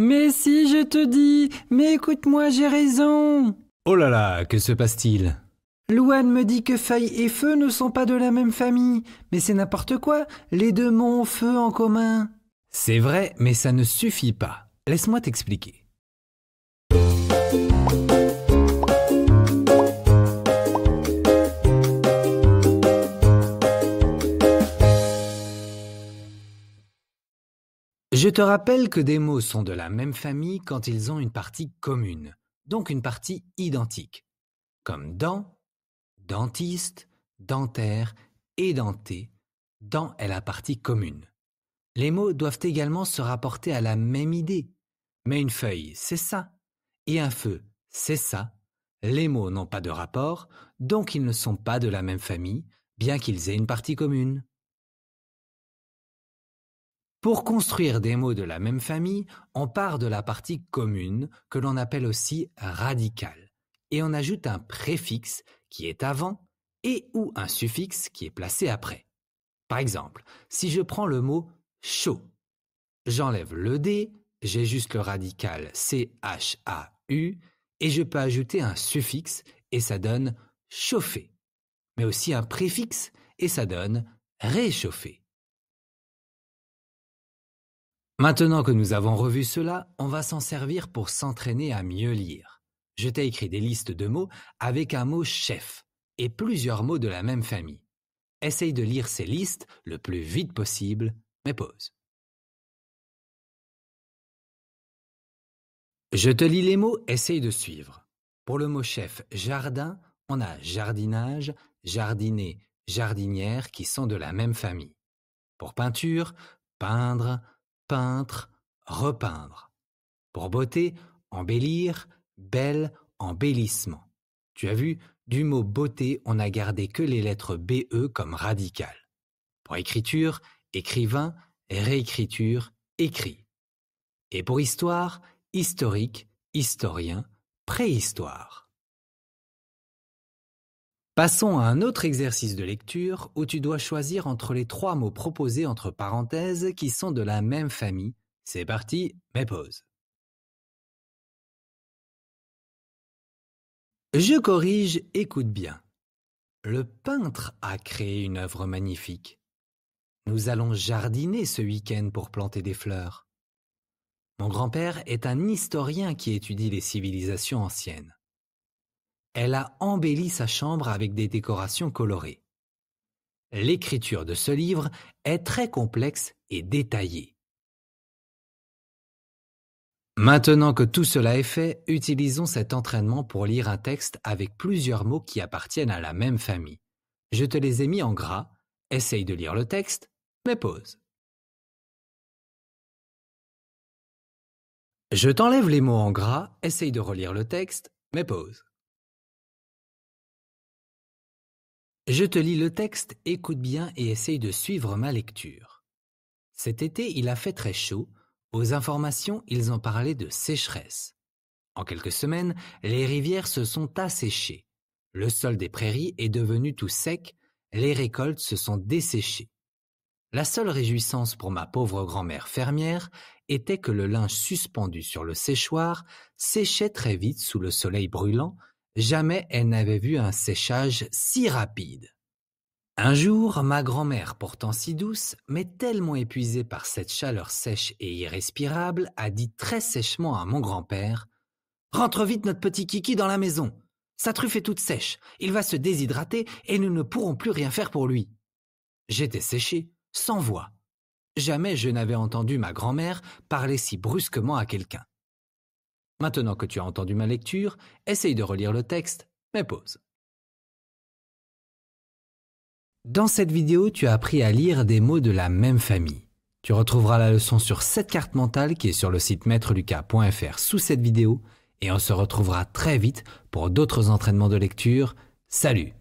Mais si je te dis, mais écoute-moi, j'ai raison. Oh là là, que se passe-t-il Louane me dit que Feuille et Feu ne sont pas de la même famille, mais c'est n'importe quoi, les deux ont feu en commun. C'est vrai, mais ça ne suffit pas. Laisse-moi t'expliquer. Je te rappelle que des mots sont de la même famille quand ils ont une partie commune, donc une partie identique, comme dent, dentiste, dentaire, et « édenté, dent est la partie commune. Les mots doivent également se rapporter à la même idée. Mais une feuille, c'est ça, et un feu, c'est ça. Les mots n'ont pas de rapport, donc ils ne sont pas de la même famille, bien qu'ils aient une partie commune. Pour construire des mots de la même famille, on part de la partie commune, que l'on appelle aussi radical, et on ajoute un préfixe qui est avant et ou un suffixe qui est placé après. Par exemple, si je prends le mot chaud, j'enlève le D, j'ai juste le radical chau » et je peux ajouter un suffixe et ça donne chauffer, mais aussi un préfixe et ça donne réchauffer. Maintenant que nous avons revu cela, on va s'en servir pour s'entraîner à mieux lire. Je t'ai écrit des listes de mots avec un mot chef et plusieurs mots de la même famille. Essaye de lire ces listes le plus vite possible, mais pause. Je te lis les mots, essaye de suivre. Pour le mot chef jardin, on a jardinage, jardiner, jardinière qui sont de la même famille. Pour peinture, peindre, peindre, repeindre. Pour beauté, embellir, belle, embellissement. Tu as vu, du mot beauté, on n'a gardé que les lettres BE comme radicales. Pour écriture, écrivain, réécriture, écrit. Et pour histoire, historique, historien, préhistoire. Passons à un autre exercice de lecture où tu dois choisir entre les trois mots proposés entre parenthèses qui sont de la même famille. C'est parti, mais pause. Je corrige, écoute bien. Le peintre a créé une œuvre magnifique. Nous allons jardiner ce week-end pour planter des fleurs. Mon grand-père est un historien qui étudie les civilisations anciennes elle a embelli sa chambre avec des décorations colorées. L'écriture de ce livre est très complexe et détaillée. Maintenant que tout cela est fait, utilisons cet entraînement pour lire un texte avec plusieurs mots qui appartiennent à la même famille. Je te les ai mis en gras, essaye de lire le texte, mais pause. Je t'enlève les mots en gras, essaye de relire le texte, mais pause. Je te lis le texte, écoute bien et essaye de suivre ma lecture. Cet été, il a fait très chaud. Aux informations, ils ont parlé de sécheresse. En quelques semaines, les rivières se sont asséchées. Le sol des prairies est devenu tout sec, les récoltes se sont desséchées. La seule réjouissance pour ma pauvre grand-mère fermière était que le linge suspendu sur le séchoir séchait très vite sous le soleil brûlant Jamais elle n'avait vu un séchage si rapide. Un jour, ma grand-mère, pourtant si douce, mais tellement épuisée par cette chaleur sèche et irrespirable, a dit très sèchement à mon grand-père Rentre vite notre petit Kiki dans la maison. Sa truffe est toute sèche, il va se déshydrater et nous ne pourrons plus rien faire pour lui. J'étais séché, sans voix. Jamais je n'avais entendu ma grand-mère parler si brusquement à quelqu'un. Maintenant que tu as entendu ma lecture, essaye de relire le texte, mais pause. Dans cette vidéo, tu as appris à lire des mots de la même famille. Tu retrouveras la leçon sur cette carte mentale qui est sur le site maîtreluca.fr sous cette vidéo et on se retrouvera très vite pour d'autres entraînements de lecture. Salut